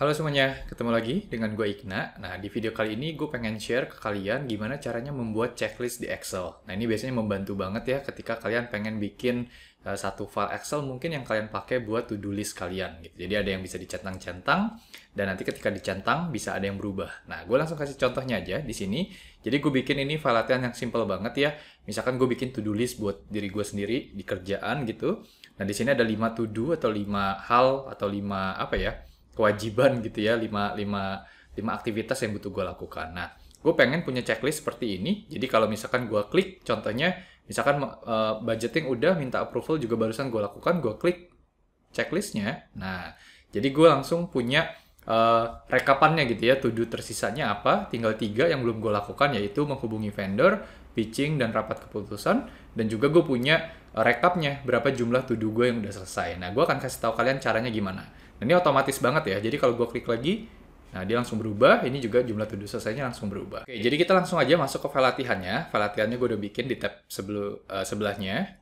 Halo semuanya, ketemu lagi dengan gue Ikna. Nah, di video kali ini gue pengen share ke kalian gimana caranya membuat checklist di Excel. Nah, ini biasanya membantu banget ya ketika kalian pengen bikin uh, satu file Excel mungkin yang kalian pakai buat to-do list kalian. Gitu. Jadi ada yang bisa dicentang-centang, dan nanti ketika dicentang bisa ada yang berubah. Nah, gue langsung kasih contohnya aja di sini. Jadi gue bikin ini file latihan yang simple banget ya. Misalkan gue bikin to-do list buat diri gue sendiri di kerjaan gitu. Nah, di sini ada 5 to-do atau 5 hal atau 5 apa ya, kewajiban gitu ya, lima lima lima aktivitas yang butuh gue lakukan. Nah, gue pengen punya checklist seperti ini. Jadi kalau misalkan gue klik, contohnya misalkan uh, budgeting udah minta approval juga barusan gue lakukan, gue klik checklistnya. Nah, jadi gue langsung punya uh, rekapannya gitu ya, tuduh tersisanya apa, tinggal tiga yang belum gue lakukan yaitu menghubungi vendor, pitching, dan rapat keputusan, dan juga gue punya eh, rekapnya berapa jumlah tuduh gue yang udah selesai. Nah, gue akan kasih tahu kalian caranya gimana. Ini otomatis banget ya. Jadi kalau gue klik lagi, Nah, dia langsung berubah. Ini juga jumlah to do selesainya langsung berubah. Oke, jadi kita langsung aja masuk ke file latihannya. File latihannya gue udah bikin di tab sebelu uh, sebelahnya.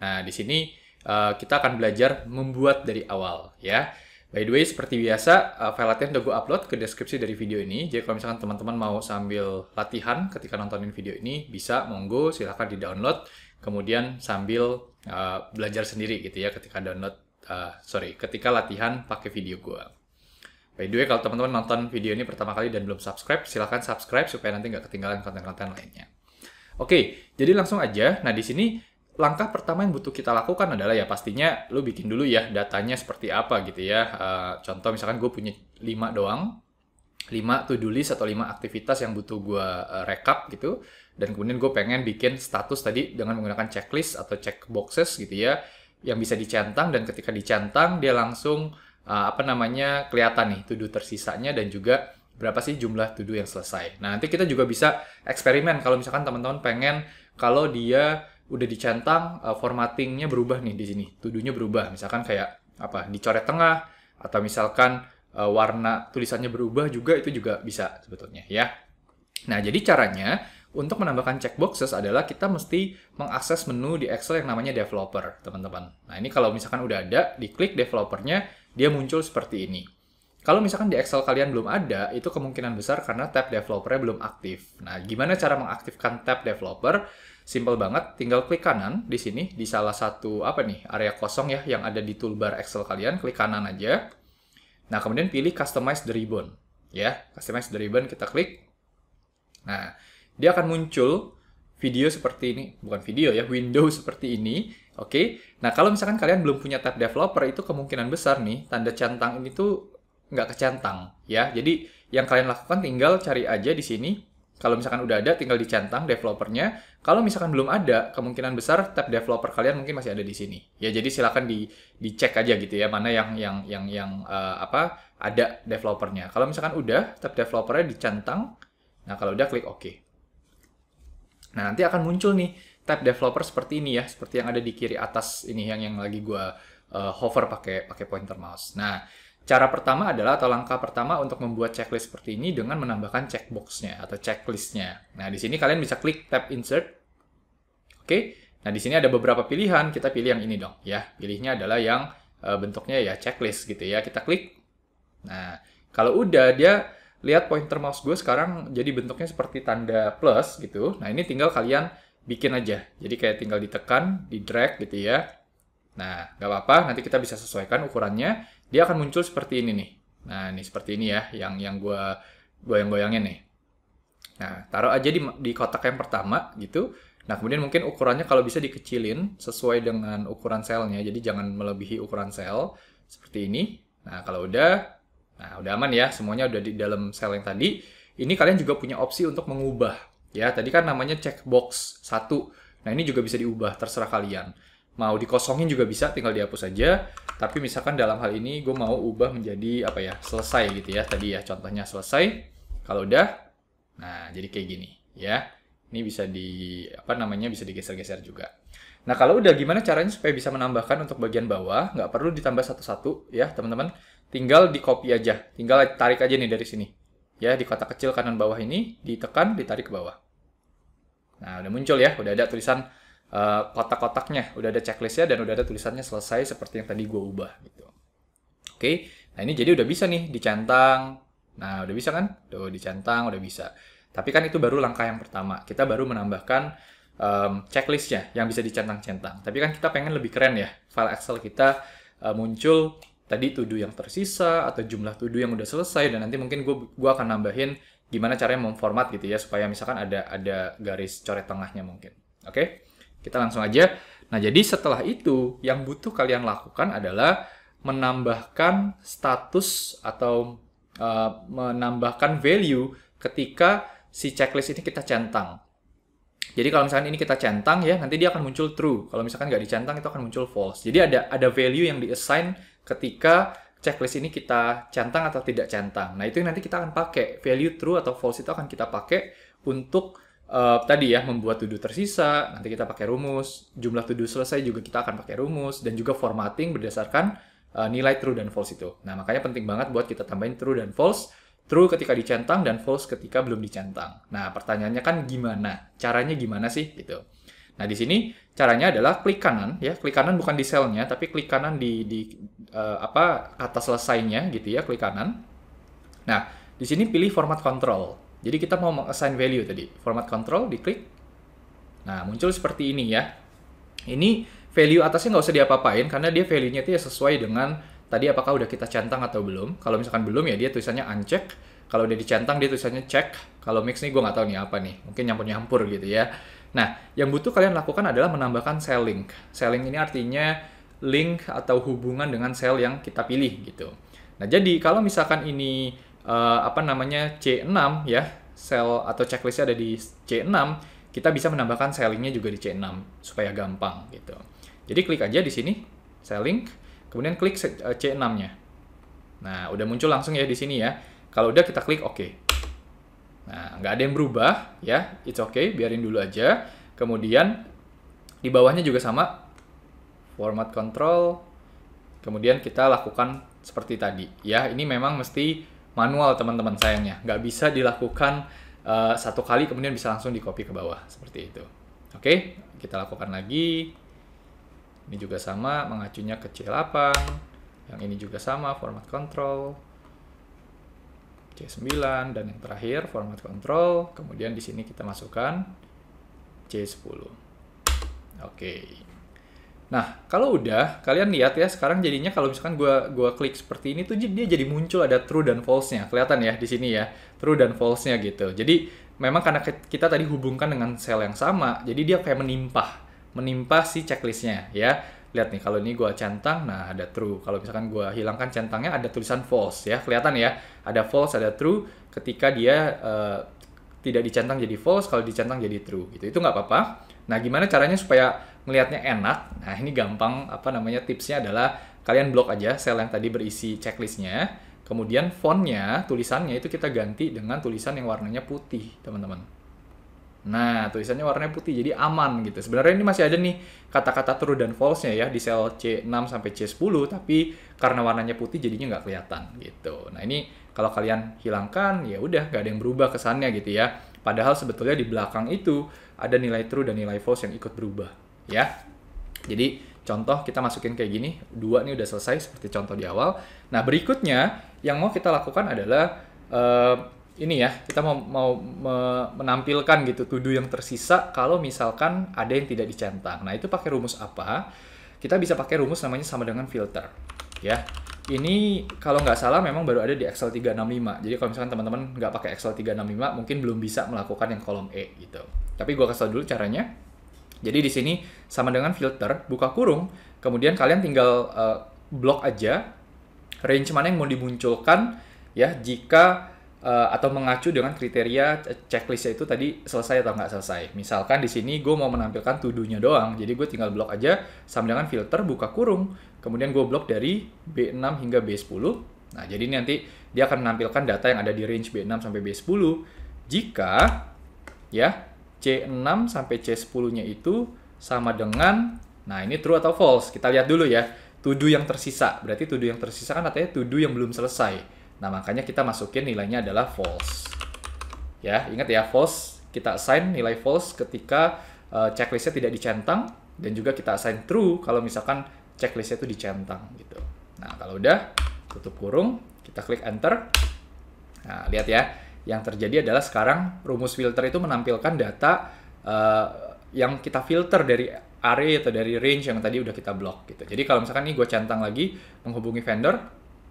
Nah, di sini uh, kita akan belajar membuat dari awal ya. By the way, seperti biasa, uh, file latihan udah gue upload ke deskripsi dari video ini. Jadi kalau misalkan teman-teman mau sambil latihan ketika nontonin video ini, bisa monggo silahkan di-download. Kemudian sambil uh, belajar sendiri gitu ya ketika download uh, sorry, ketika latihan pakai video gue. By the way, kalau teman-teman nonton video ini pertama kali dan belum subscribe, silahkan subscribe supaya nanti nggak ketinggalan konten-konten lainnya. Oke, jadi langsung aja. Nah, di sini langkah pertama yang butuh kita lakukan adalah ya pastinya lu bikin dulu ya datanya seperti apa gitu ya. Uh, contoh misalkan gue punya 5 doang, 5 to-do list atau 5 aktivitas yang butuh gue uh, rekap gitu. Dan kemudian gue pengen bikin status tadi dengan menggunakan checklist atau check boxes gitu ya yang bisa dicentang dan ketika dicentang dia langsung uh, apa namanya kelihatan nih tuduh tersisanya dan juga berapa sih jumlah tuduh yang selesai. Nah, nanti kita juga bisa eksperimen kalau misalkan teman-teman pengen kalau dia udah dicentang uh, eh, formattingnya berubah nih di sini. tuduhnya berubah misalkan kayak apa dicoret tengah atau misalkan uh, warna tulisannya berubah juga itu juga bisa sebetulnya ya. Nah, jadi caranya untuk menambahkan checkboxes adalah kita mesti mengakses menu di Excel yang namanya developer, teman-teman. Nah, ini kalau misalkan udah ada, diklik developernya, dia muncul seperti ini. Kalau misalkan di Excel kalian belum ada, itu kemungkinan besar karena tab developernya belum aktif. Nah, gimana cara mengaktifkan tab developer? Simple banget, tinggal klik kanan di sini, di salah satu apa nih, area kosong ya, yang ada di toolbar Excel kalian, klik kanan aja. Nah, kemudian pilih Customize the Ribbon. Ya, Customize the Ribbon kita klik. Nah, dia akan muncul video seperti ini, bukan video ya, window seperti ini, oke. Okay? Nah, kalau misalkan kalian belum punya tab developer, itu kemungkinan besar nih, tanda centang ini tuh nggak kecentang, ya. Jadi, yang kalian lakukan tinggal cari aja di sini, kalau misalkan udah ada, tinggal dicentang developernya. Kalau misalkan belum ada, kemungkinan besar tab developer kalian mungkin masih ada di sini. Ya, jadi silakan di dicek aja gitu ya, mana yang yang yang yang uh, apa ada developernya. Kalau misalkan udah, tab developernya dicentang. Nah, kalau udah klik OK. Nah, nanti akan muncul nih tab developer seperti ini ya, seperti yang ada di kiri atas ini yang yang lagi gua uh, hover pakai pakai pointer mouse. Nah, cara pertama adalah atau langkah pertama untuk membuat checklist seperti ini dengan menambahkan checkboxnya atau checklistnya. Nah, di sini kalian bisa klik tab insert. Oke. Nah, di sini ada beberapa pilihan, kita pilih yang ini dong ya. Pilihnya adalah yang uh, bentuknya ya checklist gitu ya. Kita klik. Nah, kalau udah dia lihat pointer mouse gue sekarang jadi bentuknya seperti tanda plus gitu. Nah ini tinggal kalian bikin aja. Jadi kayak tinggal ditekan, di drag gitu ya. Nah, nggak apa-apa, nanti kita bisa sesuaikan ukurannya. Dia akan muncul seperti ini nih. Nah, ini seperti ini ya, yang yang gue goyang-goyangin nih. Nah, taruh aja di, di kotak yang pertama gitu. Nah, kemudian mungkin ukurannya kalau bisa dikecilin sesuai dengan ukuran selnya. Jadi jangan melebihi ukuran sel seperti ini. Nah, kalau udah Nah, udah aman ya, semuanya udah di dalam sel yang tadi. Ini kalian juga punya opsi untuk mengubah. Ya, tadi kan namanya checkbox 1. Nah, ini juga bisa diubah, terserah kalian. Mau dikosongin juga bisa, tinggal dihapus aja. Tapi misalkan dalam hal ini gue mau ubah menjadi apa ya, selesai gitu ya. Tadi ya, contohnya selesai. Kalau udah, nah jadi kayak gini ya. Ini bisa di, apa namanya, bisa digeser-geser juga. Nah, kalau udah gimana caranya supaya bisa menambahkan untuk bagian bawah? Nggak perlu ditambah satu-satu ya, teman-teman tinggal di copy aja, tinggal tarik aja nih dari sini. Ya, di kotak kecil kanan bawah ini, ditekan, ditarik ke bawah. Nah, udah muncul ya, udah ada tulisan uh, kotak-kotaknya, udah ada checklistnya, dan udah ada tulisannya selesai seperti yang tadi gue ubah. Gitu. Oke, nah ini jadi udah bisa nih dicentang, Nah, udah bisa kan? Tuh dicentang, udah bisa. Tapi kan itu baru langkah yang pertama. Kita baru menambahkan um, checklistnya yang bisa dicentang-centang. Tapi kan kita pengen lebih keren ya, file Excel kita uh, muncul tadi tuduh yang tersisa atau jumlah tuduh yang udah selesai dan nanti mungkin gue gua akan nambahin gimana caranya memformat gitu ya supaya misalkan ada ada garis coret tengahnya mungkin. Oke? Kita langsung aja. Nah, jadi setelah itu yang butuh kalian lakukan adalah menambahkan status atau uh, menambahkan value ketika si checklist ini kita centang. Jadi kalau misalkan ini kita centang ya, nanti dia akan muncul true. Kalau misalkan nggak dicentang itu akan muncul false. Jadi ada ada value yang diassign ketika checklist ini kita centang atau tidak centang. Nah itu nanti kita akan pakai value true atau false itu akan kita pakai untuk uh, tadi ya membuat tuduh tersisa. Nanti kita pakai rumus jumlah tuduh selesai juga kita akan pakai rumus dan juga formatting berdasarkan uh, nilai true dan false itu. Nah makanya penting banget buat kita tambahin true dan false true ketika dicentang dan false ketika belum dicentang. Nah, pertanyaannya kan gimana? Caranya gimana sih gitu. Nah, di sini caranya adalah klik kanan ya. Klik kanan bukan di selnya tapi klik kanan di di uh, apa kata selesainya gitu ya, klik kanan. Nah, di sini pilih format control. Jadi kita mau assign value tadi. Format control diklik. Nah, muncul seperti ini ya. Ini value atasnya nggak usah diapa-apain karena dia value-nya itu ya sesuai dengan tadi apakah udah kita centang atau belum. Kalau misalkan belum ya dia tulisannya uncheck. Kalau udah dicentang dia tulisannya check. Kalau mix nih gue nggak tahu nih apa nih. Mungkin nyampur-nyampur gitu ya. Nah, yang butuh kalian lakukan adalah menambahkan sell link. Sell link ini artinya link atau hubungan dengan sel yang kita pilih gitu. Nah, jadi kalau misalkan ini uh, apa namanya C6 ya, sel atau checklistnya ada di C6, kita bisa menambahkan sellingnya juga di C6 supaya gampang gitu. Jadi klik aja di sini, selling, Kemudian klik eh, C6-nya. Nah, udah muncul langsung ya di sini ya. Kalau udah kita klik OK. Nah, nggak ada yang berubah ya. It's okay, biarin dulu aja. Kemudian di bawahnya juga sama. Format control. Kemudian kita lakukan seperti tadi. Ya, ini memang mesti manual teman-teman sayangnya. Nggak bisa dilakukan uh, satu kali kemudian bisa langsung di copy ke bawah. Seperti itu. Oke, okay, kita lakukan lagi. Ini juga sama, mengacunya ke C8. Yang ini juga sama, format control. C9 dan yang terakhir format control. Kemudian di sini kita masukkan C10. Oke. Nah, kalau udah, kalian lihat ya, sekarang jadinya kalau misalkan gue gua klik seperti ini tuh dia jadi muncul ada true dan false-nya. Kelihatan ya di sini ya, true dan false-nya gitu. Jadi memang karena kita tadi hubungkan dengan sel yang sama, jadi dia kayak menimpah menimpa si checklistnya ya lihat nih kalau ini gue centang nah ada true kalau misalkan gue hilangkan centangnya ada tulisan false ya kelihatan ya ada false ada true ketika dia uh, tidak dicentang jadi false kalau dicentang jadi true gitu itu nggak apa-apa nah gimana caranya supaya melihatnya enak nah ini gampang apa namanya tipsnya adalah kalian blok aja sel yang tadi berisi checklistnya kemudian fontnya tulisannya itu kita ganti dengan tulisan yang warnanya putih teman-teman Nah, tulisannya warnanya putih, jadi aman gitu. Sebenarnya ini masih ada nih kata-kata true dan false-nya ya di sel C6 sampai C10, tapi karena warnanya putih jadinya nggak kelihatan gitu. Nah, ini kalau kalian hilangkan, ya udah nggak ada yang berubah kesannya gitu ya. Padahal sebetulnya di belakang itu ada nilai true dan nilai false yang ikut berubah ya. Jadi contoh kita masukin kayak gini, dua ini udah selesai seperti contoh di awal. Nah, berikutnya yang mau kita lakukan adalah uh, ini ya kita mau, mau me, menampilkan gitu tuduh yang tersisa kalau misalkan ada yang tidak dicentang. Nah itu pakai rumus apa? Kita bisa pakai rumus namanya sama dengan filter, ya. Ini kalau nggak salah memang baru ada di Excel 365. Jadi kalau misalkan teman-teman nggak pakai Excel 365 mungkin belum bisa melakukan yang kolom E gitu. Tapi gua kasih dulu caranya. Jadi di sini sama dengan filter buka kurung, kemudian kalian tinggal uh, blok aja range mana yang mau dimunculkan ya jika Eh, atau mengacu dengan kriteria checklistnya itu tadi selesai atau nggak selesai. Misalkan di sini gue mau menampilkan tuduhnya doang, jadi gue tinggal blok aja sama dengan filter buka kurung, kemudian gue blok dari B6 hingga B10. Nah, jadi nanti dia akan menampilkan data yang ada di range B6 sampai B10. Jika ya C6 sampai C10-nya itu sama dengan nah ini true atau false. Kita lihat dulu ya. Tuduh yang tersisa. Berarti tuduh yang tersisa kan artinya tuduh yang belum selesai. Nah, makanya kita masukin nilainya adalah false. Ya, ingat ya, false. Kita assign nilai false ketika uh, checklistnya tidak dicentang. Dan juga kita assign true kalau misalkan checklistnya itu dicentang gitu. Nah, kalau udah, tutup kurung, kita klik enter. Nah, lihat ya. Yang terjadi adalah sekarang rumus filter itu menampilkan data uh, yang kita filter dari array atau dari range yang tadi udah kita blok gitu. Jadi kalau misalkan ini gue centang lagi menghubungi vendor,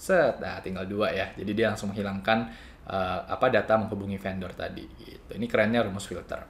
set nah tinggal dua ya jadi dia langsung menghilangkan uh, apa data menghubungi vendor tadi gitu ini kerennya rumus filter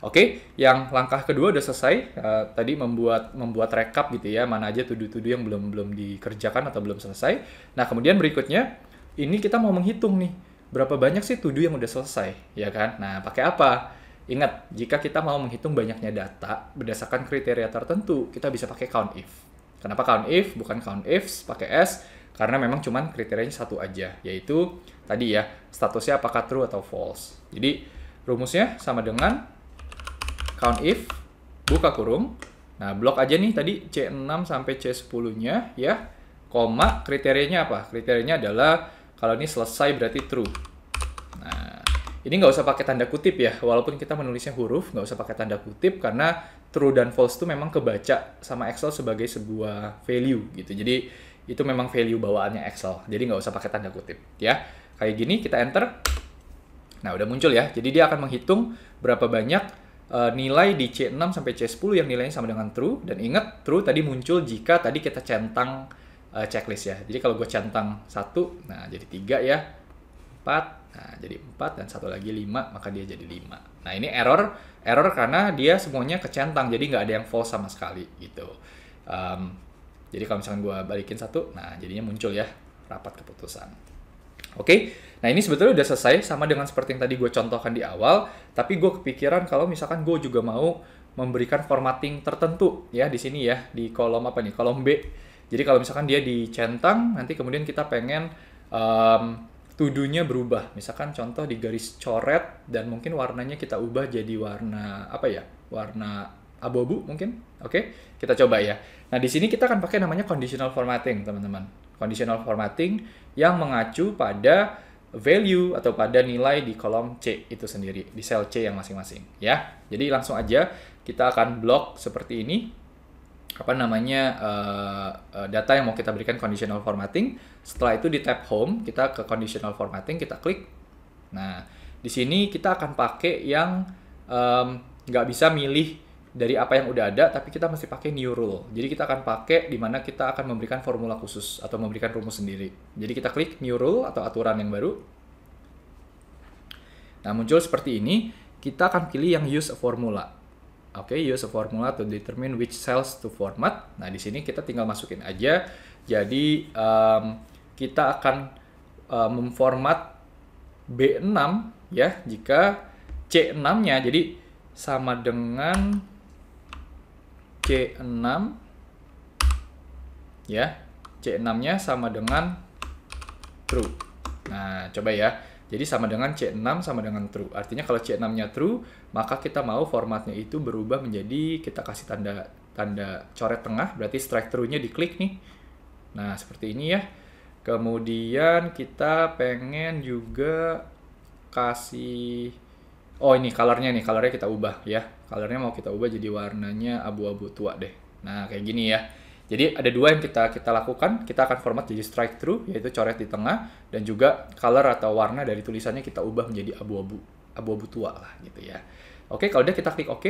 oke okay, yang langkah kedua udah selesai uh, tadi membuat membuat rekap gitu ya mana aja tuduh-tuduh yang belum belum dikerjakan atau belum selesai nah kemudian berikutnya ini kita mau menghitung nih berapa banyak sih tuduh yang udah selesai ya kan nah pakai apa Ingat, jika kita mau menghitung banyaknya data berdasarkan kriteria tertentu, kita bisa pakai count if. Kenapa count if? Bukan count ifs, pakai s, karena memang cuman kriterianya satu aja yaitu tadi ya statusnya apakah true atau false jadi rumusnya sama dengan count if buka kurung nah blok aja nih tadi C6 sampai C10 nya ya koma kriterianya apa kriterianya adalah kalau ini selesai berarti true nah ini nggak usah pakai tanda kutip ya walaupun kita menulisnya huruf nggak usah pakai tanda kutip karena true dan false itu memang kebaca sama Excel sebagai sebuah value gitu jadi itu memang value bawaannya Excel. Jadi nggak usah pakai tanda kutip, ya. Kayak gini kita enter. Nah, udah muncul ya. Jadi dia akan menghitung berapa banyak uh, nilai di C6 sampai C10 yang nilainya sama dengan true dan ingat true tadi muncul jika tadi kita centang uh, checklist ya. Jadi kalau gue centang satu, nah jadi tiga ya. 4, nah jadi 4 dan satu lagi 5, maka dia jadi 5. Nah, ini error, error karena dia semuanya kecentang jadi nggak ada yang false sama sekali gitu. Um, jadi kalau misalkan gue balikin satu, nah jadinya muncul ya rapat keputusan. Oke, okay? nah ini sebetulnya udah selesai sama dengan seperti yang tadi gue contohkan di awal, tapi gue kepikiran kalau misalkan gue juga mau memberikan formatting tertentu ya di sini ya di kolom apa nih kolom B. Jadi kalau misalkan dia dicentang, nanti kemudian kita pengen um, tudunya berubah. Misalkan contoh di garis coret dan mungkin warnanya kita ubah jadi warna apa ya? Warna abu-abu mungkin. Oke, okay? kita coba ya. Nah, di sini kita akan pakai namanya conditional formatting, teman-teman. Conditional formatting yang mengacu pada value atau pada nilai di kolom C itu sendiri, di sel C yang masing-masing, ya. Jadi langsung aja kita akan blok seperti ini apa namanya uh, data yang mau kita berikan conditional formatting. Setelah itu di tab home kita ke conditional formatting kita klik. Nah di sini kita akan pakai yang nggak um, bisa milih dari apa yang udah ada tapi kita masih pakai new rule. Jadi kita akan pakai di mana kita akan memberikan formula khusus atau memberikan rumus sendiri. Jadi kita klik new rule atau aturan yang baru. Nah, muncul seperti ini, kita akan pilih yang use a formula. Oke, okay, use a formula to determine which cells to format. Nah, di sini kita tinggal masukin aja. Jadi um, kita akan um, memformat B6 ya jika C6-nya jadi sama dengan C6 ya C6 nya sama dengan true nah coba ya jadi sama dengan C6 sama dengan true artinya kalau C6 nya true maka kita mau formatnya itu berubah menjadi kita kasih tanda tanda coret tengah berarti strike true nya diklik nih nah seperti ini ya kemudian kita pengen juga kasih oh ini colornya nih colornya kita ubah ya colornya mau kita ubah jadi warnanya abu-abu tua deh nah kayak gini ya jadi ada dua yang kita kita lakukan kita akan format jadi strike through yaitu coret di tengah dan juga color atau warna dari tulisannya kita ubah menjadi abu-abu abu-abu tua lah gitu ya oke kalau udah kita klik OK.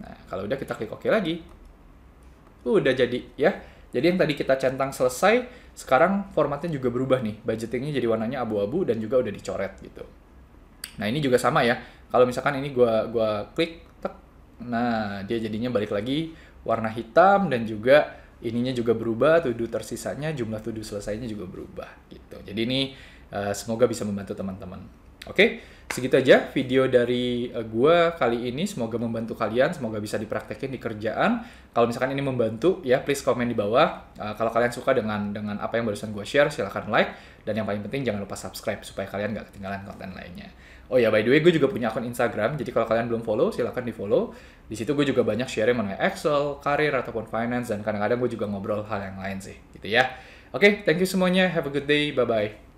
nah kalau udah kita klik OK lagi udah jadi ya jadi yang tadi kita centang selesai, sekarang formatnya juga berubah nih. Budgetingnya jadi warnanya abu-abu dan juga udah dicoret gitu. Nah ini juga sama ya. Kalau misalkan ini gua gua klik, tek, nah dia jadinya balik lagi warna hitam dan juga ininya juga berubah, tuduh tersisanya, jumlah tuduh selesainya juga berubah gitu. Jadi ini uh, semoga bisa membantu teman-teman. Oke, segitu aja video dari uh, gua kali ini. Semoga membantu kalian, semoga bisa dipraktekin di kerjaan. Kalau misalkan ini membantu, ya please komen di bawah. Uh, kalau kalian suka dengan dengan apa yang barusan gua share, silahkan like dan yang paling penting jangan lupa subscribe supaya kalian nggak ketinggalan konten lainnya. Oh ya by the way gue juga punya akun Instagram. Jadi kalau kalian belum follow silahkan di follow. Di situ gue juga banyak sharing mengenai Excel, karir ataupun finance dan kadang-kadang gue juga ngobrol hal yang lain sih. Gitu ya. Oke, okay, thank you semuanya. Have a good day. Bye bye.